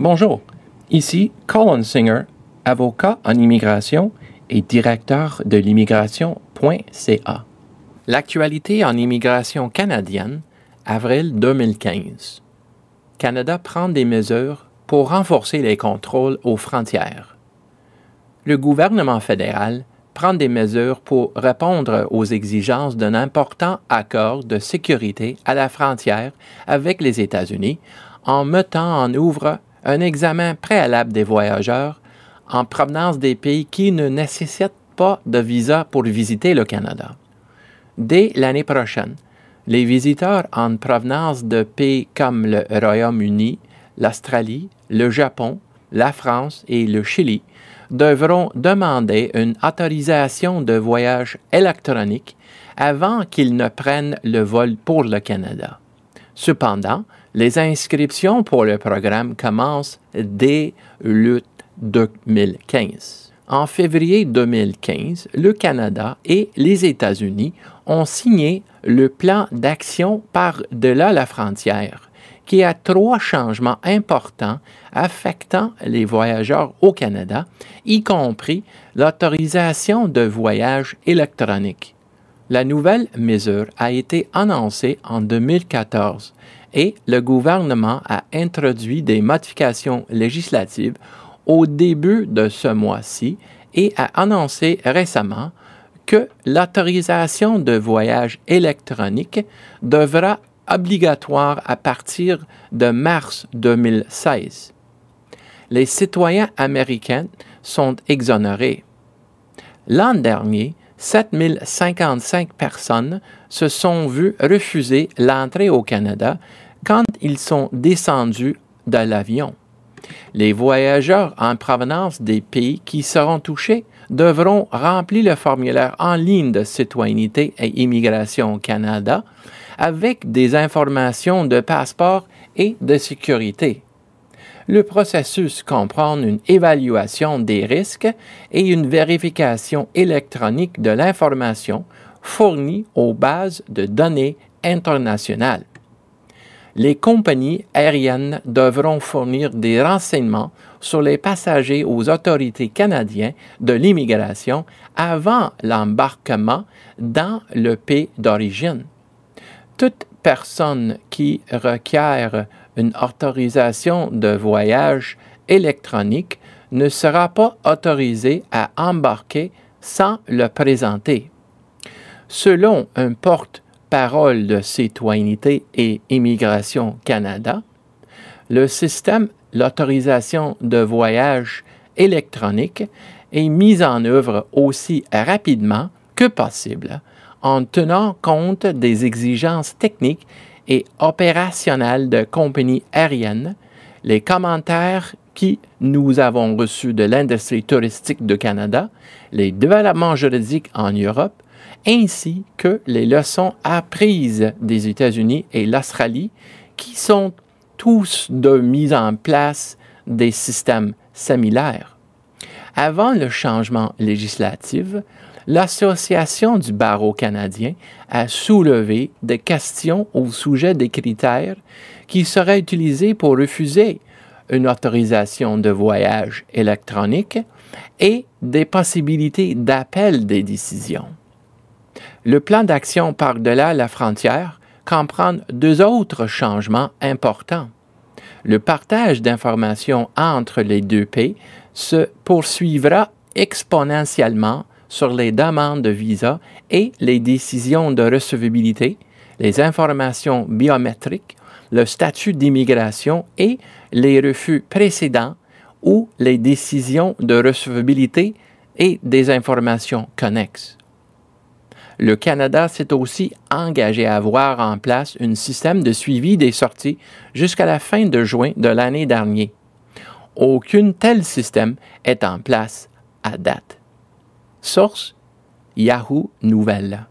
Bonjour, ici Colin Singer, avocat en immigration et directeur de l'immigration.ca. L'actualité en immigration canadienne, avril 2015. Canada prend des mesures pour renforcer les contrôles aux frontières. Le gouvernement fédéral prend des mesures pour répondre aux exigences d'un important accord de sécurité à la frontière avec les États-Unis en mettant en œuvre un examen préalable des voyageurs en provenance des pays qui ne nécessitent pas de visa pour visiter le Canada. Dès l'année prochaine, les visiteurs en provenance de pays comme le Royaume-Uni, l'Australie, le Japon, la France et le Chili devront demander une autorisation de voyage électronique avant qu'ils ne prennent le vol pour le Canada. Cependant, les inscriptions pour le programme commencent dès le 2015. En février 2015, le Canada et les États-Unis ont signé le plan d'action par-delà la frontière, qui a trois changements importants affectant les voyageurs au Canada, y compris l'autorisation de voyage électronique. La nouvelle mesure a été annoncée en 2014 et le gouvernement a introduit des modifications législatives au début de ce mois-ci et a annoncé récemment que l'autorisation de voyage électronique devra obligatoire à partir de mars 2016. Les citoyens américains sont exonérés. L'an dernier, 7055 personnes se sont vues refuser l'entrée au Canada quand ils sont descendus de l'avion. Les voyageurs en provenance des pays qui seront touchés devront remplir le formulaire en ligne de Citoyenneté et Immigration au Canada avec des informations de passeport et de sécurité le processus comprend une évaluation des risques et une vérification électronique de l'information fournie aux bases de données internationales. Les compagnies aériennes devront fournir des renseignements sur les passagers aux autorités canadiennes de l'immigration avant l'embarquement dans le pays d'origine. Toute personne qui requiert une autorisation de voyage électronique ne sera pas autorisée à embarquer sans le présenter. Selon un porte-parole de Citoyenneté et Immigration Canada, le système l'autorisation de voyage électronique est mise en œuvre aussi rapidement que possible en tenant compte des exigences techniques et opérationnelle de compagnies aériennes, les commentaires qui nous avons reçus de l'industrie touristique du Canada, les développements juridiques en Europe, ainsi que les leçons apprises des États-Unis et l'Australie, qui sont tous de mise en place des systèmes similaires. Avant le changement législatif, l'Association du barreau canadien a soulevé des questions au sujet des critères qui seraient utilisés pour refuser une autorisation de voyage électronique et des possibilités d'appel des décisions. Le plan d'action par-delà la frontière comprend deux autres changements importants. Le partage d'informations entre les deux pays se poursuivra exponentiellement sur les demandes de visa et les décisions de recevabilité, les informations biométriques, le statut d'immigration et les refus précédents ou les décisions de recevabilité et des informations connexes. Le Canada s'est aussi engagé à avoir en place un système de suivi des sorties jusqu'à la fin de juin de l'année dernière. Aucun tel système est en place à date. Source Yahoo Nouvelles.